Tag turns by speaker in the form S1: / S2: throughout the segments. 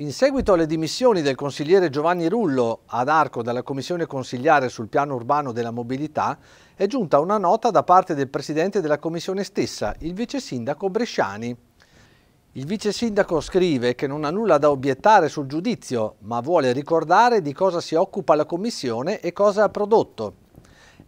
S1: In seguito alle dimissioni del consigliere Giovanni Rullo ad Arco dalla Commissione consigliare sul piano urbano della mobilità, è giunta una nota da parte del presidente della Commissione stessa, il vice sindaco Bresciani. Il vice sindaco scrive che non ha nulla da obiettare sul giudizio, ma vuole ricordare di cosa si occupa la Commissione e cosa ha prodotto.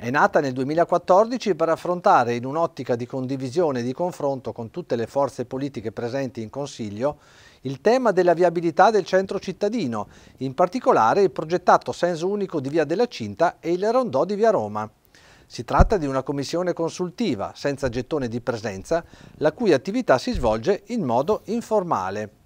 S1: È nata nel 2014 per affrontare in un'ottica di condivisione e di confronto con tutte le forze politiche presenti in Consiglio il tema della viabilità del centro cittadino, in particolare il progettato senso unico di Via della Cinta e il rondò di Via Roma. Si tratta di una commissione consultiva, senza gettone di presenza, la cui attività si svolge in modo informale.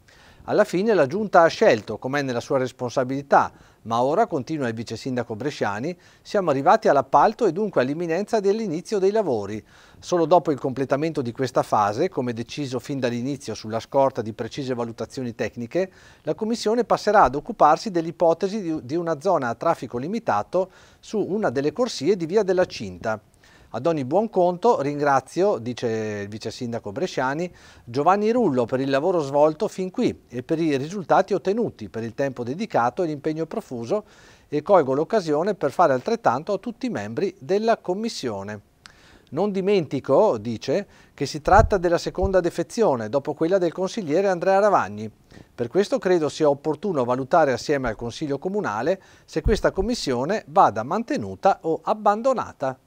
S1: Alla fine la Giunta ha scelto, com'è nella sua responsabilità, ma ora, continua il vice sindaco Bresciani, siamo arrivati all'appalto e dunque all'imminenza dell'inizio dei lavori. Solo dopo il completamento di questa fase, come deciso fin dall'inizio sulla scorta di precise valutazioni tecniche, la Commissione passerà ad occuparsi dell'ipotesi di una zona a traffico limitato su una delle corsie di Via della Cinta. Ad ogni buon conto ringrazio, dice il vice sindaco Bresciani, Giovanni Rullo per il lavoro svolto fin qui e per i risultati ottenuti, per il tempo dedicato e l'impegno profuso e colgo l'occasione per fare altrettanto a tutti i membri della Commissione. Non dimentico, dice, che si tratta della seconda defezione, dopo quella del consigliere Andrea Ravagni. Per questo credo sia opportuno valutare assieme al Consiglio Comunale se questa commissione vada mantenuta o abbandonata.